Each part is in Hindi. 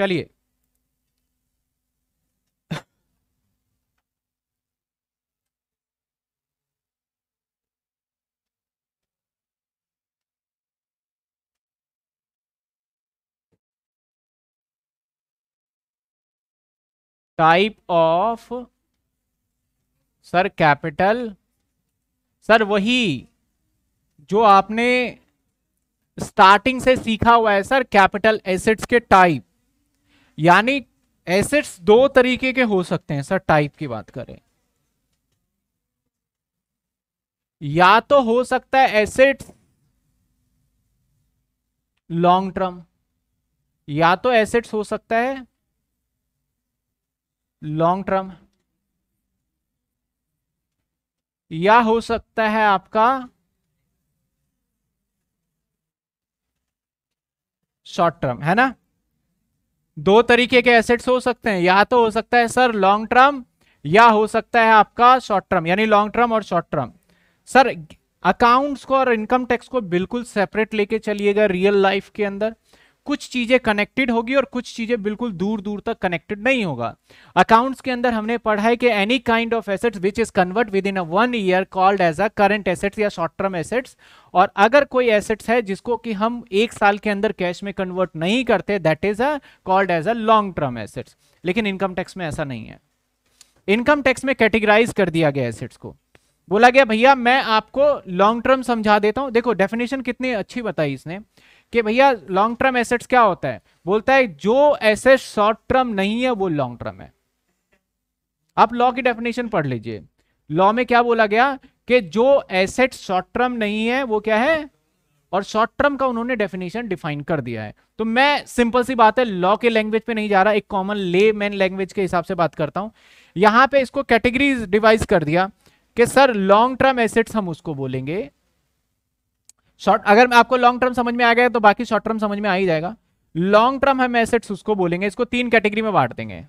चलिए type of sir capital sir वही जो आपने स्टार्टिंग से सीखा हुआ है सर कैपिटल एसेट्स के टाइप यानी एसेट्स दो तरीके के हो सकते हैं सर टाइप की बात करें या तो हो सकता है एसेट्स लॉन्ग टर्म या तो एसेट्स हो सकता है लॉन्ग टर्म या हो सकता है आपका शॉर्ट टर्म है ना दो तरीके के एसेट्स हो सकते हैं या तो हो सकता है सर लॉन्ग टर्म या हो सकता है आपका शॉर्ट टर्म यानी लॉन्ग टर्म और शॉर्ट टर्म सर अकाउंट्स को और इनकम टैक्स को बिल्कुल सेपरेट लेके चलिएगा रियल लाइफ के अंदर कुछ चीजें कनेक्टेड होगी और कुछ चीजें बिल्कुल दूर दूर तक कनेक्टेड नहीं होगा अकाउंट्स के अंदर हमने पढ़ा है कि any kind of assets which is convert within a one year called as a current assets या शॉर्ट टर्म एसेट्स और अगर कोई एसेट्स है जिसको कि हम एक साल के अंदर कैश में कन्वर्ट नहीं करते that is a called as a long term assets लेकिन इनकम टैक्स में ऐसा नहीं है इनकम टैक्स में कैटेगराइज कर दिया गया एसेट्स को बोला गया भैया मैं आपको लॉन्ग टर्म समझा देता हूं देखो डेफिनेशन कितनी अच्छी बताई इसने कि भैया लॉन्ग टर्म एसेट्स क्या होता है बोलता है जो एसेट शॉर्ट टर्म नहीं है वो लॉन्ग टर्म है आप लॉ की डेफिनेशन पढ़ लीजिए लॉ में क्या बोला गया कि जो एसेट शॉर्ट टर्म नहीं है वो क्या है और शॉर्ट टर्म का उन्होंने डेफिनेशन डिफाइन कर दिया है तो मैं सिंपल सी बात है लॉ के लैंग्वेज पे नहीं जा रहा एक कॉमन ले मैन लैंग्वेज के हिसाब से बात करता हूं यहां पे इसको कैटेगरीज डिवाइस कर दिया कि सर लॉन्ग टर्म एसेट्स हम उसको बोलेंगे शॉर्ट अगर आपको लॉन्ग टर्म समझ में आ गया तो बाकी शॉर्ट टर्म समझ में आ ही जाएगा लॉन्ग टर्म हम एसेट्स उसको बोलेंगे इसको तीन कैटेगरी में बांट देंगे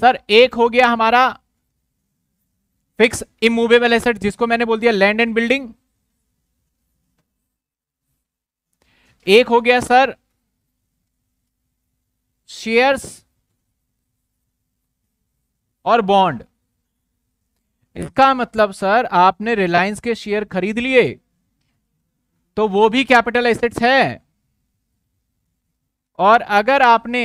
सर एक हो गया हमारा फिक्स इमूवेबल एसेट जिसको मैंने बोल दिया लैंड एंड बिल्डिंग एक हो गया सर शेयर्स और बॉन्ड इसका मतलब सर आपने रिलायंस के शेयर खरीद लिए तो वो भी कैपिटल एसेट्स है और अगर आपने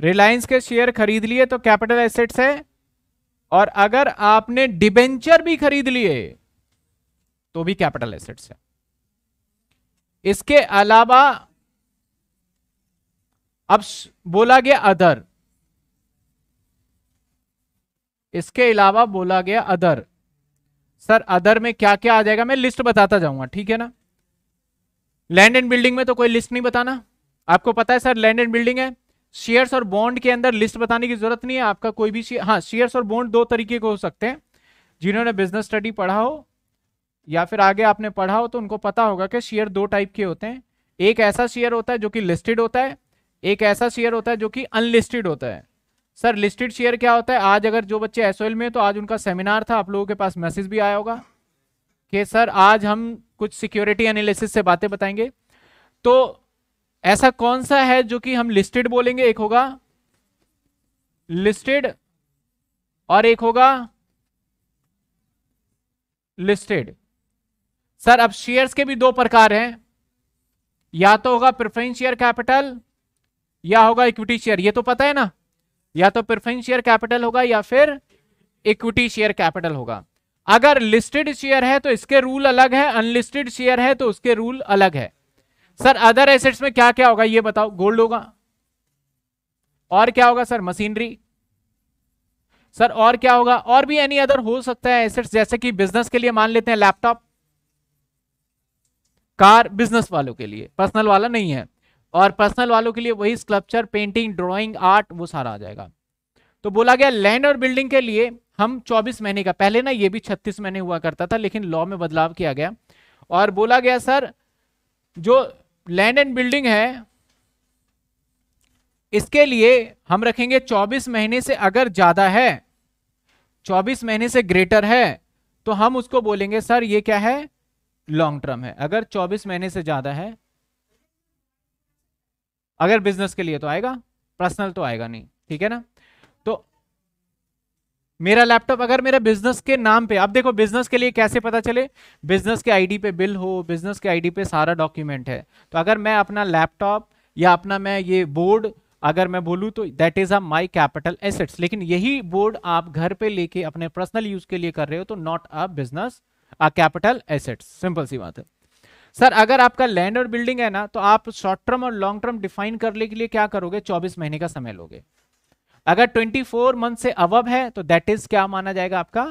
रिलायंस के शेयर खरीद लिए तो कैपिटल एसेट्स है और अगर आपने डिबेंचर भी खरीद लिए तो भी कैपिटल एसेट्स है इसके अलावा अब बोला गया अदर इसके अलावा बोला गया अदर सर अदर में क्या क्या आ जाएगा मैं लिस्ट बताता जाऊंगा ठीक है ना लैंड एंड बिल्डिंग में तो कोई लिस्ट नहीं बताना आपको पता है सर लैंड एंड बिल्डिंग है शेयर्स और बॉन्ड के अंदर लिस्ट बताने की जरूरत नहीं है आपका कोई भी शेयर हाँ शेयर्स और बॉन्ड दो तरीके के हो सकते हैं जिन्होंने बिजनेस स्टडी पढ़ा हो या फिर आगे आपने पढ़ा हो तो उनको पता होगा कि शेयर दो टाइप के होते हैं एक ऐसा शेयर होता है जो कि लिस्टेड होता है एक ऐसा शेयर होता है जो कि अनलिस्टेड होता है सर लिस्टेड शेयर क्या होता है आज अगर जो बच्चे एसओएल में तो आज उनका सेमिनार था आप लोगों के पास मैसेज भी आया होगा कि सर आज हम कुछ सिक्योरिटी एनालिसिस से बातें बताएंगे तो ऐसा कौन सा है जो कि हम लिस्टेड बोलेंगे एक होगा लिस्टेड और एक होगा लिस्टेड सर अब शेयर्स के भी दो प्रकार हैं या तो होगा प्रिफरेंस शेयर कैपिटल या होगा इक्विटी शेयर ये तो पता है ना या तो प्रिफरेंस शेयर कैपिटल होगा या फिर इक्विटी शेयर कैपिटल होगा अगर लिस्टेड शेयर है तो इसके रूल अलग है अनलिस्टेड शेयर है तो उसके रूल अलग है सर अदर एसेट्स में क्या क्या होगा ये बताओ गोल्ड होगा और क्या होगा सर मशीनरी सर और क्या होगा और भी एनी अदर हो सकता है एसेट्स जैसे कि बिजनेस के लिए मान लेते हैं लैपटॉप कार बिजनेस वालों के लिए पर्सनल वाला नहीं है और पर्सनल वालों के लिए वही स्कल्पचर पेंटिंग ड्राइंग आर्ट वो सारा आ जाएगा तो बोला गया लैंड और बिल्डिंग के लिए हम 24 महीने का पहले ना ये भी 36 महीने हुआ करता था लेकिन लॉ में बदलाव किया गया और बोला गया सर जो लैंड एंड बिल्डिंग है इसके लिए हम रखेंगे 24 महीने से अगर ज़्यादा है 24 महीने से ग्रेटर है तो हम उसको बोलेंगे सर ये क्या है लॉन्ग टर्म है अगर 24 महीने से ज़्यादा है अगर बिजनेस के लिए तो आएगा पर्सनल तो आएगा नहीं ठीक है ना तो मेरा लैपटॉप अगर मेरा बिजनेस के नाम पे अब देखो बिजनेस के लिए कैसे पता चले बिजनेस के आईडी पे बिल हो बिजनेस के आईडी पे सारा डॉक्यूमेंट है तो अगर मैं अपना लैपटॉप या अपना मैं ये बोर्ड अगर मैं बोलूँ तो that is a my capital assets लेकिन यही बोर्ड आप घर पे लेके अपने पर्सनल यूज के लिए कर रहे हो तो not a business a capital assets simple सी बात है सर अगर आपका लैंड और बिल्डिंग है ना तो आप शॉर्ट टर्म और लॉन्ग टर्म डिफाइन करने के लिए क्या करोगे 24 महीने का समय लोगे अगर 24 मंथ से अवब है तो दैट इज क्या माना जाएगा आपका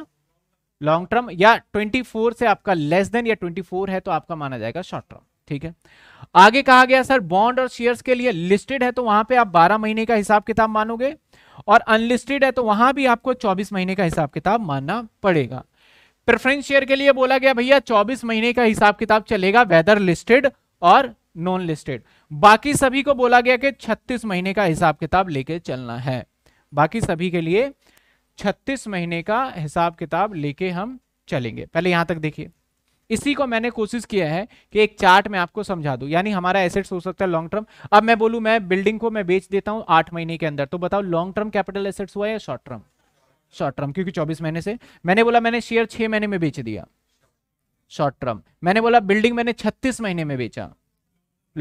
लॉन्ग टर्म या 24 से आपका लेस देन या 24 है तो आपका माना जाएगा शॉर्ट टर्म ठीक है आगे कहा गया सर बॉन्ड और शेयर्स के लिए लिस्टेड है तो वहां पर आप बारह महीने का हिसाब किताब मानोगे और अनलिस्टेड है तो वहां भी आपको चौबीस महीने का हिसाब किताब मानना पड़ेगा प्रेफरेंस शेयर के लिए बोला गया भैया 24 महीने का हिसाब किताब चलेगा वेदर लिस्टेड और नॉन लिस्टेड बाकी सभी को बोला गया कि 36 महीने का हिसाब किताब लेके चलना है बाकी सभी के लिए 36 महीने का हिसाब किताब लेके हम चलेंगे पहले यहां तक देखिए इसी को मैंने कोशिश किया है कि एक चार्ट में आपको समझा दू यानी हमारा एसेट्स हो सकता है लॉन्ग टर्म अब मैं बोलू मैं बिल्डिंग को मैं बेच देता हूं आठ महीने के अंदर तो बताओ लॉन्ग टर्म कैपिटल एसेट्स हुआ या शॉर्ट टर्म शॉर्ट टर्म क्योंकि 24 महीने से मैंने बोला मैंने शेयर 6 महीने में बेच दिया शॉर्ट टर्म मैंने बोला बिल्डिंग मैंने 36 महीने में बेचा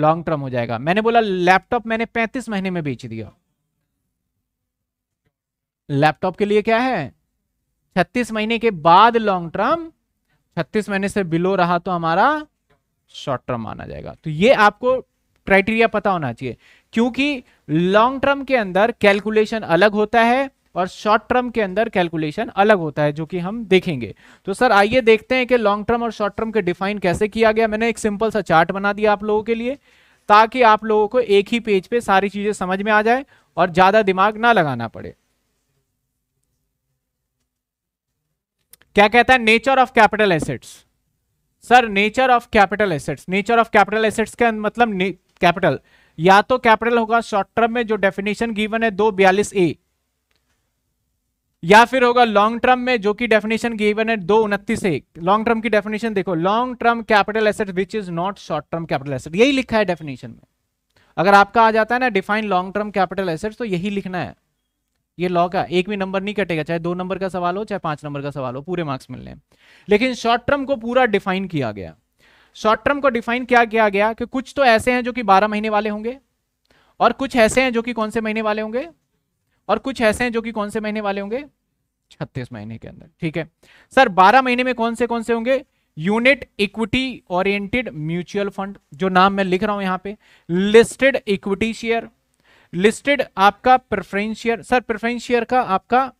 लॉन्ग टर्म हो जाएगा मैंने बोला लैपटॉप मैंने 35 महीने में बेच दिया लैपटॉप के लिए क्या है 36 महीने के बाद लॉन्ग टर्म 36 महीने से बिलो रहा तो हमारा शॉर्ट टर्म माना जाएगा तो ये आपको क्राइटेरिया पता होना चाहिए क्योंकि लॉन्ग टर्म के अंदर कैलकुलेशन अलग होता है और शॉर्ट टर्म के अंदर कैलकुलेशन अलग होता है जो कि हम देखेंगे तो सर आइए देखते हैं कि लॉन्ग टर्म और शॉर्ट टर्म के डिफाइन कैसे किया गया मैंने एक सिंपल सा चार्ट बना दिया आप लोगों के लिए ताकि आप लोगों को एक ही पेज पे सारी चीजें समझ में आ जाए और ज्यादा दिमाग ना लगाना पड़े क्या कहता है nature of capital assets sir nature of capital assets nature of capital assets का मतलब कैपिटल या तो कैपिटल होगा शॉर्ट टर्म में जो डेफिनेशन गिवन है दो बयालीस ए या फिर होगा लॉन्ग टर्म में जो कि डेफिनेशन गिवन है दो उनतीस से लॉन्ग टर्म की डेफिनेशन देखो long term capital asset which is not short term capital asset यही लिखा है डेफिनेशन में अगर आपका आ जाता है ना define long term capital asset तो यही लिखना है ये लॉ का एक भी नंबर नहीं कटेगा चाहे दो नंबर का सवाल हो चाहे पांच नंबर का सवाल हो पूरे मार्क्स मिलने लेकिन शॉर्ट टर्म को पूरा डिफाइन किया गया शॉर्ट टर्म को डिफाइन क्या किया गया कि कुछ तो ऐसे हैं जो कि बारह महीने वाले होंगे और कुछ ऐसे हैं जो कि कौन से महीने वाले होंगे और कुछ ऐसे हैं जो कि कौन से महीने वाले होंगे छत्तीस महीने के अंदर ठीक है सर बारह महीने में कौन से कौन से होंगे unit equity oriented mutual fund जो नाम मैं लिख रहा हूं यहां पे लिस्टेड इक्विटी शेयर लिस्टेड आपका preference share sir preference share का आपका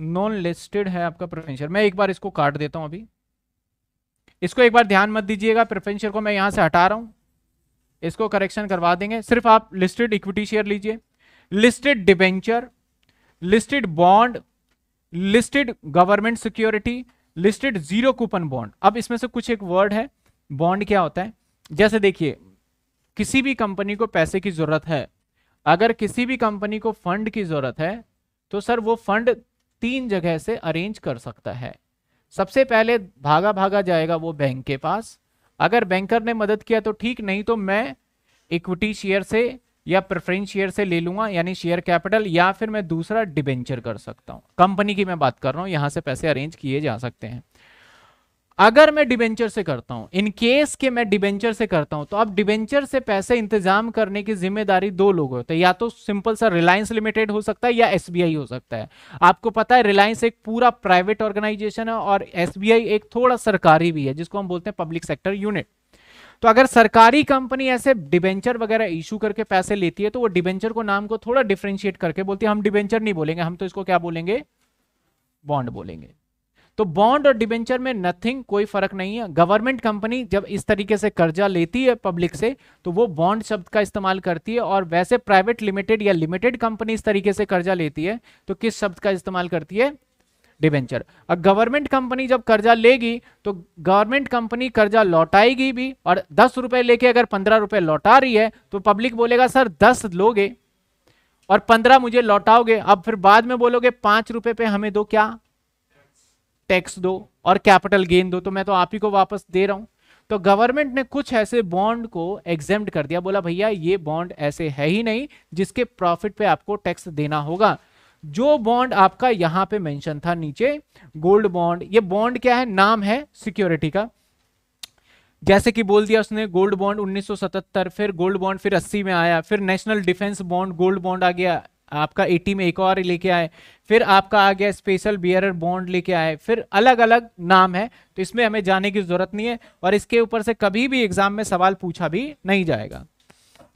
नॉन लिस्टेड है आपका प्रेफरेंस शेयर मैं एक बार इसको काट देता हूं अभी इसको एक बार ध्यान मत दीजिएगा प्रेफरेंस शेयर को मैं यहां से हटा रहा हूं इसको करेक्शन करवा देंगे सिर्फ आप लिस्टेड इक्विटी शेयर लीजिए listed debenture listed bond listed government security listed zero coupon bond अब इसमें से कुछ एक वर्ड है बॉन्ड क्या होता है जैसे देखिए किसी भी कंपनी को पैसे की जरूरत है अगर किसी भी कंपनी को फंड की जरूरत है तो सर वो फंड तीन जगह से अरेंज कर सकता है सबसे पहले भागा भागा जाएगा वो बैंक के पास अगर बैंकर ने मदद किया तो ठीक नहीं तो मैं इक्विटी शेयर से या प्रेफरेंस शेयर से ले लूंगा यानी शेयर कैपिटल या फिर मैं दूसरा डिबेंचर कर सकता हूं कंपनी की मैं बात कर रहा हूं यहाँ से पैसे अरेंज किए जा सकते हैं अगर मैं डिबेंचर से करता हूं इन केस के मैं डिबेंचर से करता हूं तो अब डिबेंचर से पैसे इंतजाम करने की जिम्मेदारी दो लोग होते हैं या तो सिंपल सा रिलायंस लिमिटेड हो सकता है या एसबीआई हो सकता है आपको पता है रिलायंस एक पूरा प्राइवेट ऑर्गेनाइजेशन है और एसबीआई एक थोड़ा सरकारी भी है जिसको हम बोलते हैं पब्लिक सेक्टर यूनिट तो अगर सरकारी कंपनी ऐसे डिबेंचर वगैरह इशू करके पैसे लेती है तो वो डिबेंचर को नाम को थोड़ा डिफ्रेंशिएट करके बोलती है हम डिबेंचर नहीं बोलेंगे हम तो इसको क्या बोलेंगे बॉन्ड बोलेंगे तो बॉन्ड और डिबेंचर में नथिंग कोई फर्क नहीं है गवर्नमेंट कंपनी जब इस तरीके से कर्जा लेती है पब्लिक से तो वो बॉन्ड शब्द का इस्तेमाल करती है और वैसे प्राइवेट लिमिटेड या लिमिटेड कंपनी इस तरीके से कर्जा लेती है तो किस शब्द का इस्तेमाल करती है डिबेंचर अब गवर्नमेंट कंपनी जब कर्जा लेगी तो गवर्नमेंट कंपनी कर्जा लौटाएगी भी और दस रुपए लेके अगर पंद्रह रुपए लौटा रही है तो पब्लिक बोलेगा सर दस लोगे और पंद्रह मुझे लौटाओगे अब फिर बाद में बोलोगे पांच रुपए पे हमें दो क्या टैक्स दो और कैपिटल गेन दो तो मैं तो आप ही को वापस दे रहा हूं तो गवर्नमेंट ने कुछ ऐसे बॉन्ड को एग्जाम कर दिया बोला भैया ये बॉन्ड ऐसे है ही नहीं जिसके प्रॉफिट पे आपको टैक्स देना होगा जो बॉन्ड आपका यहां पे मेंशन था नीचे गोल्ड बॉन्ड ये बॉन्ड क्या है नाम है सिक्योरिटी का जैसे कि बोल दिया उसने गोल्ड बॉन्ड 1977 फिर गोल्ड बॉन्ड फिर 80 में आया फिर national defence bond gold bond आ गया आपका एटी e में एक और लेके आए फिर आपका आ गया स्पेशल बियर बॉन्ड लेके आए फिर अलग अलग नाम है तो इसमें हमें जाने की जरूरत नहीं है और इसके ऊपर से कभी भी एग्जाम में सवाल पूछा भी नहीं जाएगा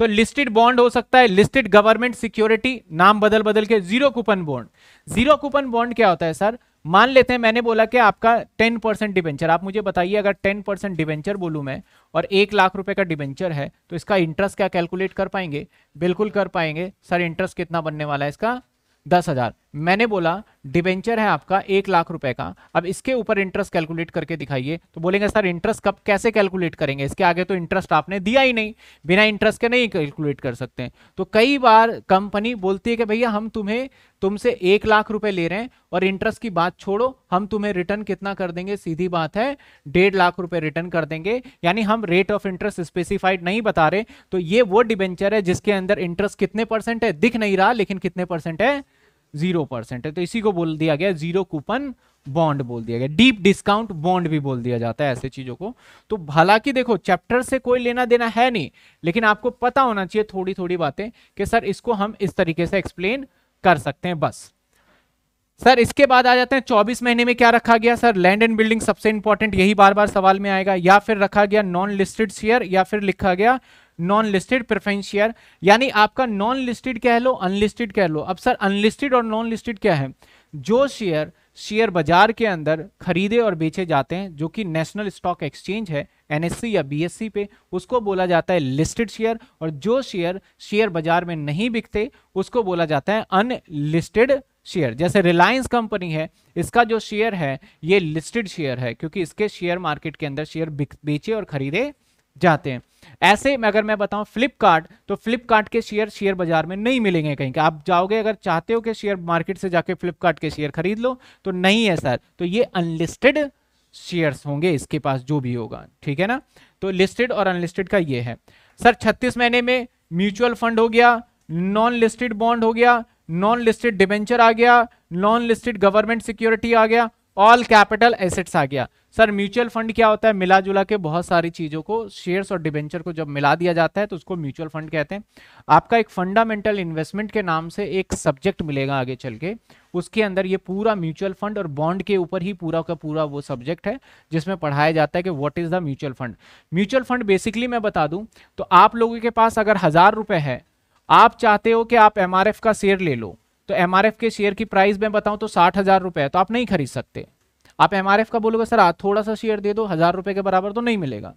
तो लिस्टेड बॉन्ड हो सकता है लिस्टेड गवर्नमेंट सिक्योरिटी नाम बदल बदल के zero coupon bond zero coupon bond क्या होता है सर मान लेते हैं मैंने बोला कि आपका टेन परसेंट डिवेंचर आप मुझे बताइए अगर टेन परसेंट डिवेंचर बोलूँ मैं और एक लाख रुपए का डिवेंचर है तो इसका इंटरेस्ट क्या कैलकुलेट कर पाएंगे बिल्कुल कर पाएंगे सर इंटरेस्ट कितना बनने वाला है इसका दस हजार मैंने बोला डिवेंचर है आपका एक लाख रुपए का अब इसके ऊपर इंटरेस्ट कैलकुलेट करके दिखाइए तो बोलेंगे सर इंटरेस्ट कब कैसे कैलकुलेट करेंगे इसके आगे तो इंटरेस्ट आपने दिया ही नहीं बिना इंटरेस्ट के नहीं कैलकुलेट कर सकते हैं तो कई बार कंपनी बोलती है कि भैया हम तुम्हें तुमसे एक लाख रुपए ले रहे हैं और इंटरेस्ट की बात छोड़ो हम तुम्हें रिटर्न कितना कर देंगे सीधी बात है डेढ़ लाख रुपए रिटर्न कर देंगे यानी हम रेट ऑफ इंटरेस्ट स्पेसिफाइड नहीं बता रहे तो ये वो डिबेंचर है जिसके अंदर इंटरेस्ट कितने परसेंट है दिख नहीं रहा लेकिन कितने परसेंट है जीरो परसेंट है तो इसी को बोल दिया गया जीरो कूपन बॉन्ड बोल दिया गया डीप डिस्काउंट बॉन्ड भी बोल दिया जाता है ऐसे चीजों को तो हालांकि देखो चैप्टर से कोई लेना देना है नहीं लेकिन आपको पता होना चाहिए थोड़ी थोड़ी बातें कि सर इसको हम इस तरीके से एक्सप्लेन कर सकते हैं बस सर इसके बाद आ जाते हैं चौबीस महीने में क्या रखा गया सर लैंड एंड बिल्डिंग सबसे इंपॉर्टेंट यही बार बार सवाल में आएगा या फिर रखा गया नॉन लिस्टेड शेयर या फिर लिखा गया नॉन लिस्टेड प्रेफरेंस शेयर यानी आपका नॉन लिस्टेड कह लो अनलिस्टेड कह लो अब सर अनलिस्टेड और नॉन लिस्टेड क्या है जो शेयर शेयर बाजार के अंदर खरीदे और बेचे जाते हैं जो कि नेशनल स्टॉक एक्सचेंज है एनएससी e या बीएससी e पे उसको बोला जाता है लिस्टेड शेयर और जो शेयर शेयर बाजार में नहीं बिकते उसको बोला जाता है अनलिस्टेड शेयर जैसे रिलायंस कंपनी है इसका जो शेयर है ये लिस्टेड शेयर है क्योंकि इसके शेयर मार्केट के अंदर शेयर बेचे और खरीदे जाते हैं ऐसे में अगर मैं बताऊं फ्लिपकार्ट तो फ्लिपकार्ट के शेयर शेयर बाजार में नहीं मिलेंगे कहीं का आप जाओगे अगर चाहते हो कि शेयर मार्केट से जाके फ्लिपकार्ट के शेयर खरीद लो तो नहीं है सर तो ये अनलिस्टेड शेयर्स होंगे इसके पास जो भी होगा ठीक है ना तो लिस्टेड और अनलिस्टेड का ये है सर छत्तीस महीने में म्यूचुअल फंड हो गया नॉन लिस्टेड बॉन्ड हो गया नॉन लिस्टेड डिबेंचर आ गया नॉन लिस्टेड गवर्नमेंट सिक्योरिटी आ गया ऑल कैपिटल एसेट्स आ गया सर म्यूचुअल फंड क्या होता है मिला जुला के बहुत सारी चीज़ों को शेयर्स और डिबेंचर को जब मिला दिया जाता है तो उसको म्यूचुअल फंड कहते हैं आपका एक फंडामेंटल इन्वेस्टमेंट के नाम से एक सब्जेक्ट मिलेगा आगे चल के उसके अंदर ये पूरा म्यूचुअल फंड और बॉन्ड के ऊपर ही पूरा का पूरा वो सब्जेक्ट है जिसमें पढ़ाया जाता है कि what is the mutual fund mutual fund basically मैं बता दूं तो आप लोगों के पास अगर हज़ार रुपए है आप चाहते हो कि आप एम का शेयर ले लो तो एम के शेयर की प्राइस मैं बताऊँ तो साठ हज़ार रुपये तो आप नहीं खरीद सकते आप एम का बोलोगे सर थोड़ा सा शेयर दे दो हज़ार रुपये के बराबर तो नहीं मिलेगा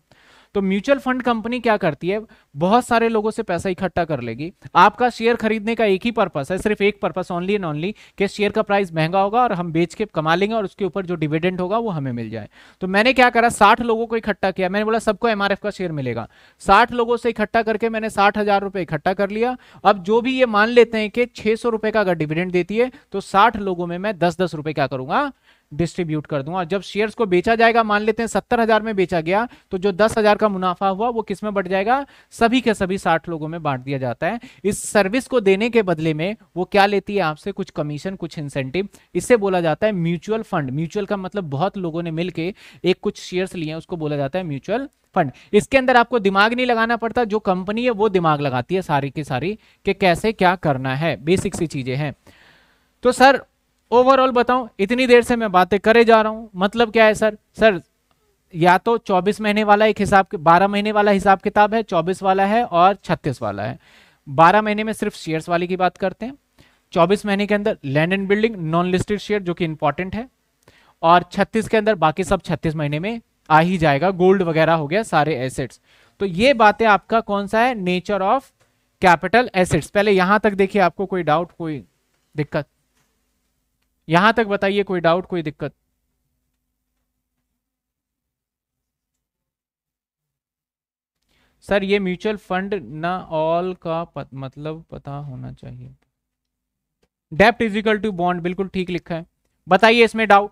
तो म्यूचुअल फंड कंपनी क्या करती है बहुत सारे लोगों से पैसा इकट्ठा कर लेगी आपका शेयर खरीदने का एक ही पर्पस है सिर्फ एक पर्पस ओनली एंड ओनली कि शेयर का प्राइस महंगा होगा और हम बेच के कमा लेंगे और उसके ऊपर जो डिविडेंड होगा वो हमें मिल जाए तो मैंने क्या करा साठ लोगों को इकट्ठा किया मैंने बोला सबको एम का शेयर मिलेगा साठ लोगों से इकट्ठा करके मैंने साठ हजार इकट्ठा कर लिया अब जो भी ये मान लेते हैं कि छह सौ का अगर डिविडेंड देती है तो साठ लोगों में मैं दस दस रुपए क्या करूंगा डिस्ट्रीब्यूट कर दूंगा और जब शेयर्स को बेचा जाएगा मान लेते हैं सत्तर हजार में बेचा गया तो जो दस हजार का मुनाफा हुआ वो किस में बढ़ जाएगा सभी के सभी साठ लोगों में बांट दिया जाता है इस सर्विस को देने के बदले में वो क्या लेती है आपसे कुछ कमीशन कुछ इंसेंटिव इससे बोला जाता है म्यूचुअल फंड म्यूचुअल का मतलब बहुत लोगों ने मिलकर एक कुछ शेयर्स लिए उसको बोला जाता है म्यूचुअल फंड इसके अंदर आपको दिमाग नहीं लगाना पड़ता जो कंपनी है वो दिमाग लगाती है सारी की सारी कि कैसे क्या करना है बेसिक सी चीजें हैं तो सर ओवरऑल बताऊं इतनी देर से मैं बातें करे जा रहा हूं मतलब क्या है सर सर या तो 24 महीने वाला एक हिसाब के 12 महीने वाला हिसाब किताब है 24 वाला है और 36 वाला है 12 महीने में सिर्फ शेयर्स वाली की बात करते हैं 24 महीने के अंदर land and building non listed share जो कि इंपॉर्टेंट है और 36 के अंदर बाकी सब 36 महीने में आ ही जाएगा गोल्ड वगैरह हो गया सारे एसेट्स तो ये बातें आपका कौन सा है नेचर ऑफ कैपिटल एसेट्स पहले यहां तक देखिए आपको कोई डाउट कोई दिक्कत यहां तक बताइए कोई डाउट कोई दिक्कत सर ये म्यूचुअल फंड ना ऑल का पत, मतलब पता होना चाहिए डेप्ट इजिकल टू बॉन्ड बिल्कुल ठीक लिखा है बताइए इसमें डाउट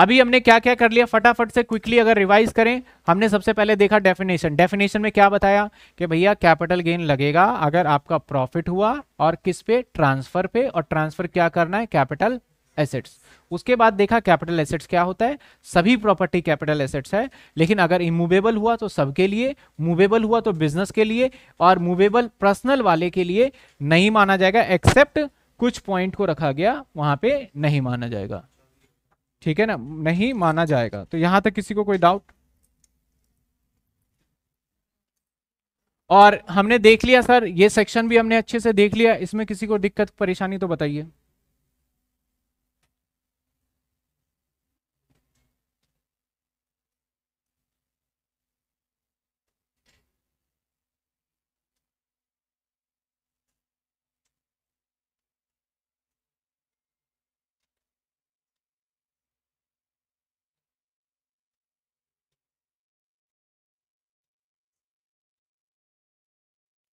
अभी हमने क्या क्या कर लिया फटाफट से क्विकली अगर रिवाइज करें हमने सबसे पहले देखा डेफिनेशन डेफिनेशन में क्या बताया कि भैया कैपिटल गेन लगेगा अगर आपका प्रॉफिट हुआ और किस पे ट्रांसफर पे और ट्रांसफर क्या करना है कैपिटल एसेट्स उसके बाद देखा कैपिटल एसेट्स क्या होता है सभी प्रॉपर्टी कैपिटल एसेट्स है लेकिन अगर इमूवेबल हुआ तो सबके लिए मूवेबल हुआ तो बिजनेस के लिए और मूवेबल पर्सनल वाले के लिए नहीं माना जाएगा एक्सेप्ट कुछ पॉइंट को रखा गया वहां पे नहीं माना जाएगा ठीक है ना नहीं माना जाएगा तो यहां तक किसी को कोई डाउट और हमने देख लिया सर ये सेक्शन भी हमने अच्छे से देख लिया इसमें किसी को दिक्कत परेशानी तो बताइए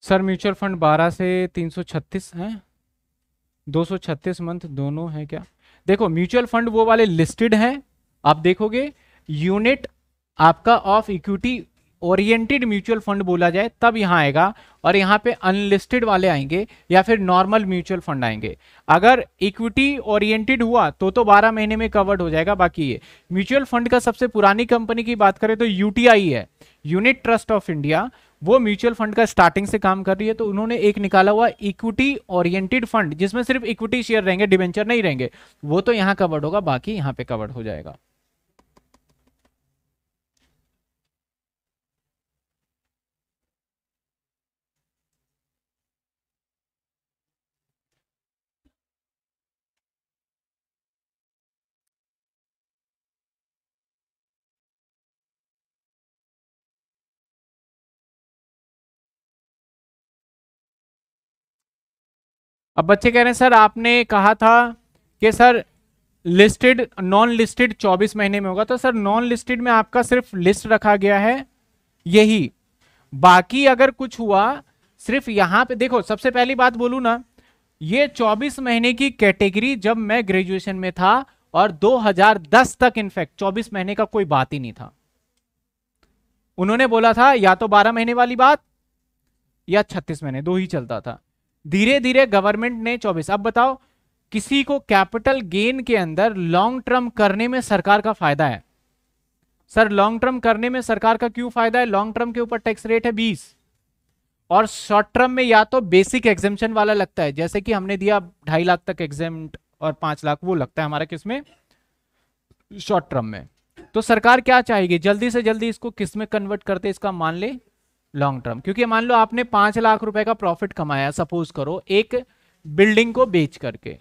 सर म्यूचुअल फंड 12 से 336 हैं 236 मंथ दोनों हैं क्या देखो म्यूचुअल फंड वो वाले लिस्टेड हैं आप देखोगे यूनिट आपका of equity oriented mutual fund बोला जाए तब यहां आएगा और यहाँ पे अनलिस्टेड वाले आएंगे या फिर नॉर्मल म्यूचुअल फंड आएंगे अगर इक्विटी ओरिएंटेड हुआ तो तो 12 महीने में कवर्ड हो जाएगा बाकी ये म्यूचुअल फंड का सबसे पुरानी कंपनी की बात करें तो यूटीआई है यूनिट ट्रस्ट ऑफ इंडिया वो म्यूचुअल फंड का स्टार्टिंग से काम कर रही है तो उन्होंने एक निकाला हुआ इक्विटी ओरिएंटेड फंड जिसमें सिर्फ इक्विटी शेयर रहेंगे डिवेंचर नहीं रहेंगे वो तो यहाँ कवर्ड होगा बाकी यहाँ पे कवर्ड हो जाएगा अब बच्चे कह रहे हैं सर आपने कहा था कि सर लिस्टेड नॉन लिस्टेड 24 महीने में होगा तो सर नॉन लिस्टेड में आपका सिर्फ लिस्ट रखा गया है यही बाकी अगर कुछ हुआ सिर्फ यहां पे देखो सबसे पहली बात बोलू ना ये 24 महीने की कैटेगरी जब मैं ग्रेजुएशन में था और 2010 तक इनफैक्ट 24 महीने का कोई बात ही नहीं था उन्होंने बोला था या तो 12 महीने वाली बात या 36 महीने दो ही चलता था धीरे धीरे गवर्नमेंट ने चौबीस अब बताओ किसी को कैपिटल गेन के अंदर लॉन्ग टर्म करने में सरकार का फायदा है सर लॉन्ग टर्म करने में सरकार का क्यों फायदा है लॉन्ग टर्म के ऊपर टैक्स रेट है बीस और शॉर्ट टर्म में या तो बेसिक एग्जेम्पन वाला लगता है जैसे कि हमने दिया ढाई लाख तक एग्जाम और पांच लाख वो लगता है हमारा किसमें शॉर्ट टर्म में तो सरकार क्या चाहेगी जल्दी से जल्दी इसको किस में कन्वर्ट करते इसका मान ले लॉन्ग टर्म क्योंकि मान लो आपने पांच लाख रुपए का प्रॉफिट कमाया सपोज करो एक बिल्डिंग को बेच करके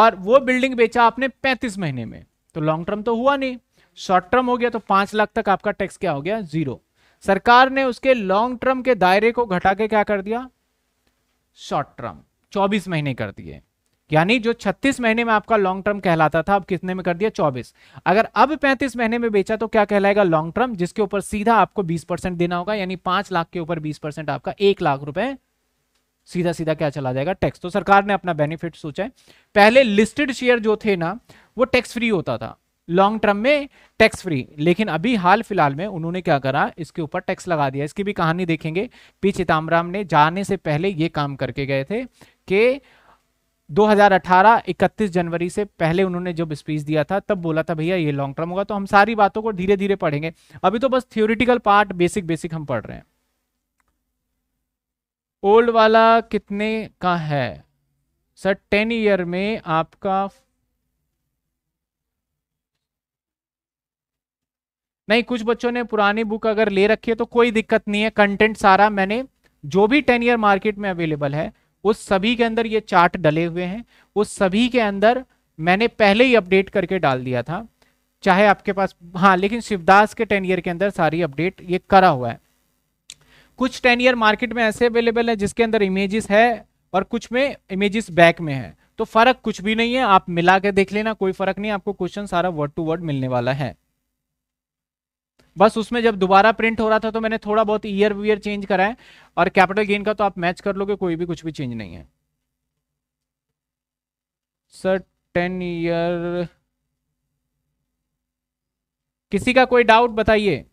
और वो बिल्डिंग बेचा आपने पैंतीस महीने में तो लॉन्ग टर्म तो हुआ नहीं शॉर्ट टर्म हो गया तो पांच लाख तक आपका टैक्स क्या हो गया जीरो सरकार ने उसके लॉन्ग टर्म के दायरे को घटा के क्या कर दिया शॉर्ट टर्म चौबीस महीने कर दिए यानी जो 36 महीने में आपका लॉन्ग टर्म कहलाता था अब कितने में कर दिया 24 अगर अब 35 महीने में बेचा तो क्या कहलाएगा लॉन्ग टर्म जिसके ऊपर सीधा आपको 20 परसेंट देना होगा यानी पांच लाख के ऊपर 20 परसेंट आपका एक लाख रुपए सीधा सीधा क्या चला जाएगा टैक्स तो सरकार ने अपना बेनिफिट सोचा है पहले लिस्टेड शेयर जो थे ना वो टैक्स फ्री होता था लॉन्ग टर्म में टैक्स फ्री लेकिन अभी हाल फिलहाल में उन्होंने क्या करा इसके ऊपर टैक्स लगा दिया इसकी भी कहानी देखेंगे पी चिदम्बरम ने जाने से पहले ये काम करके गए थे कि 2018 31 जनवरी से पहले उन्होंने जब स्पीच दिया था तब बोला था भैया ये लॉन्ग टर्म होगा तो हम सारी बातों को धीरे धीरे पढ़ेंगे अभी तो बस थियोरिटिकल पार्ट बेसिक बेसिक हम पढ़ रहे हैं ओल्ड वाला कितने का है सर टेन ईयर में आपका नहीं कुछ बच्चों ने पुरानी बुक अगर ले रखी है तो कोई दिक्कत नहीं है कंटेंट सारा मैंने जो भी टेन ईयर मार्केट में अवेलेबल है उस सभी के अंदर ये चार्ट डले हुए हैं उस सभी के अंदर मैंने पहले ही अपडेट करके डाल दिया था चाहे आपके पास हाँ लेकिन शिवदास के टेन ईयर के अंदर सारी अपडेट ये करा हुआ है कुछ टेन ईयर मार्केट में ऐसे अवेलेबल है जिसके अंदर इमेजेस है और कुछ में इमेजेस बैक में है तो फर्क कुछ भी नहीं है आप मिला के देख लेना कोई फर्क नहीं आपको क्वेश्चन सारा वर्ड टू वर्ड मिलने वाला है बस उसमें जब दोबारा प्रिंट हो रहा था तो मैंने थोड़ा बहुत ईयर वीयर चेंज करा है और कैपिटल गेन का तो आप मैच कर लोगे कोई भी कुछ भी चेंज नहीं है सर टेन ईयर किसी का कोई डाउट बताइए